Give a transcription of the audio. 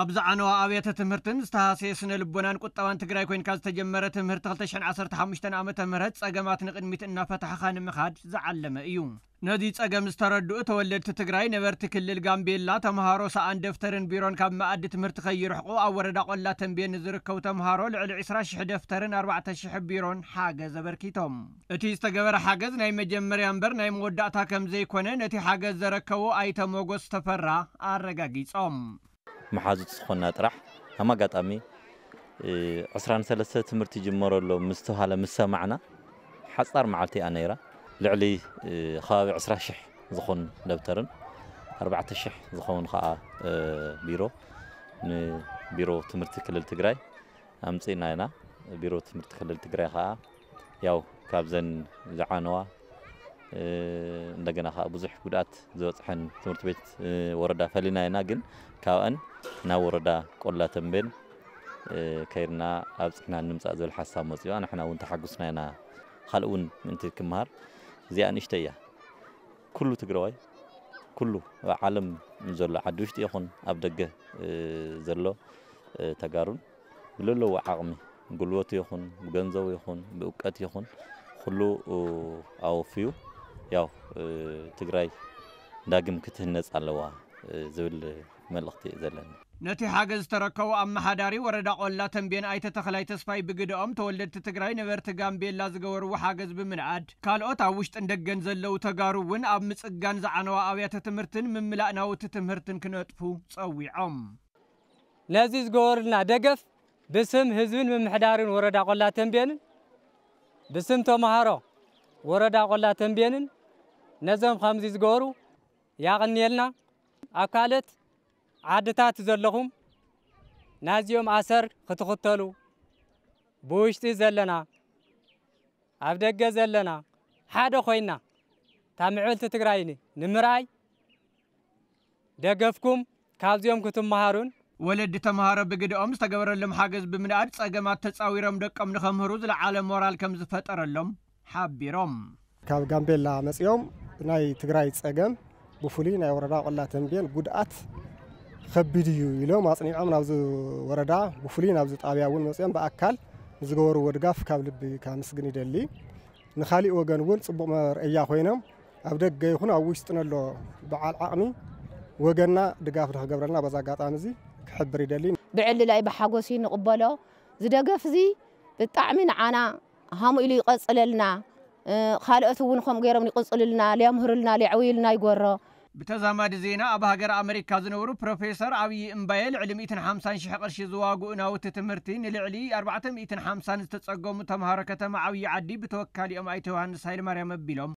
ኣብ ዝዓነዋ ኣብያተ ትምህርትን ዝተሃሰየ ስነ ልቦናን ቁጠባን ትግራይ ኮይንካ ዝተጀመረ ትምህርቲ 215 ዓ ም ጸገማት ንቕድሚት እናፈታሕኻ ንምኻድ ዝዓለመ እዩ ነዚ ጸገም ዝተረድኡ ተወለድቲ ትግራይ ነበርቲ ክልል ጋምቤላ ተምሃሮ ሰኣን ደፍተርን ቢሮን ካብ መኣዲ ትምህርቲ ከይርሕቑ ኣብ ወረዳ ቆላ ተንቤን ንዝርከቡ ተምሃሮ ልዕሊ 20,000 ደፍተርን 4,000 ቢሮን ሓገዝ ኣበርኪቶም እቲ ዝተገበረ ሓገዝ ናይ መጀመርያ እምበር ናይ መወዳእታ ከም ዘይኮነ ነቲ ሓገዝ ዘረከቡ ኣይተ መጎስ ተፈራ ኣረጋጊጾም محاضرة خونا راح هما قط أمي عسران ثلاثة تمرتي جمر له مستوى هلا معنا حصار معتي أنيرة لعلي خاب عسرة شح زخون دفترن أربعة شح زخون خاء بيرو بيرو تمرت كل التجراي أمسينا هنا بيرو تمرت كل التجراي خاء ياو كابزن زعانوا እንደገና ከዓ ብዙሕ ጉድኣት ዝበፅሐን ትምህርቲ ቤት ወረዳ ፈሊና ኢና ግን ካብአን ናብ ወረዳ ቆላ ተንቤን ከይድና ኣብፅሕና ንምፃእ ዝብል ሓሳብ መፅዋ ንሕና እውን ተሓጉስና ኢና ካልእ እውን ምእንቲ ክምሃር እዚኣ ንእሽተ እያ ኩሉ ትግራዋይ ኩሉ ዓለም ዘሎ ዓዲ ውሽጢ ይኹን ኣብ ደገ ዘሎ ተጋሩን ብለለዎ ዓቕሚ ጉልበቱ ይኹን ብገንዘቡ ይኹን ብእውቀት ይኹን ኩሉ ኣወፍዩ ያው ትግራይ ዳግም ክትህነፃ ኣለዋ ዝብል መልእኽቲ እዩ ዘለኒ ነቲ ሓገዝ ዝተረከቡ ኣመሓዳሪ ወረዳ ቆላ ተንቤን ኣይተ ተኽላይ ተስፋይ ብግድኦም ተወለድቲ ትግራይ ነበርቲ ጋምቤላ ዝገበርዎ ሓገዝ ብምንዓድ ካልኦት ኣብ ውሽጥን ደገን ዘለው ተጋሩ እውን ኣብ ምፅጋን ዝዓነዋ ኣብያተ ትምህርትን ምምላእ ናውቲ ትምህርትን ክነጥፉ ፀዊዖም ነዚ ዝገበሩልና ደገፍ ብስም ህዝብን ምምሕዳርን ወረዳ ቆላ ተንቤንን ብስም ተምሃሮ ወረዳ ቆላ ተንቤንን ነዞም ከምዚ ዝገበሩ ያቕኒየልና ኣብ ካልኦት ዓድታት ዘለኹም ናዚኦም ኣሰር ክትኽተሉ ብውሽጢ ዘለና ኣብ ደገ ዘለና ሓደ ኮይና እታ ምዕብልቲ ትግራይኒ ንምርኣይ ደገፍኩም ካብዚኦም ክትመሃሩን ወለዲ ተምሃሮ ብግድኦም ዝተገበረሎም ሓገዝ ብምንኣድ ጸገማት ተጻዊሮም ደቆም ንኸምህሩ ዝለዓለ ሞራል ከም ዝፈጠረሎም ሓቢሮም ካብ ጋምቤላ መጺኦም ናይ ትግራይ ፀገም ብፍሉይ ናይ ወረዳ ቆላ ተንቤን ጉድኣት ከቢድ እዩ ኢሎም ኣፅኒዖም ናብዚ ወረዳ ብፍሉይ ናብዚ ጣብያ እውን መፅኦም ብኣካል ንዝገበርዎ ድጋፍ ካብ ልቢ ካብ ምስግን ይደሊ ንካሊእ ወገን እውን ፅቡቅ መርእያ ኮይኖም ኣብ ደገ ይኹን ኣብ ውሽጢ ነሎ በዓል ዓቕሚ ወገንና ድጋፍ ንክገብረልና በዛ ኣጋጣሚ እዚ ክሕብር ይደሊ ብዕሊላይ ብሓጎሲ ንቕበሎ ዝደገፍ እዚ ብጣዕሚ ንዓና ሃምኡ ኢሉ ይቐፅለልና خالقت ون خم غيرهم يقصل لنا ليمهر لنا ليعوي لنا يقرا بتزامد زينة أبا هاجر أمريكا زنورو بروفيسور أبي إمبايل علمي إتن حامسان شحقر شيزواغو إناو تتمرتين العلي أربعة إتن حامسان استتسقو متمهاركة معوي عدي بتوكالي أم أيتوهان سايل مريم ببيلوم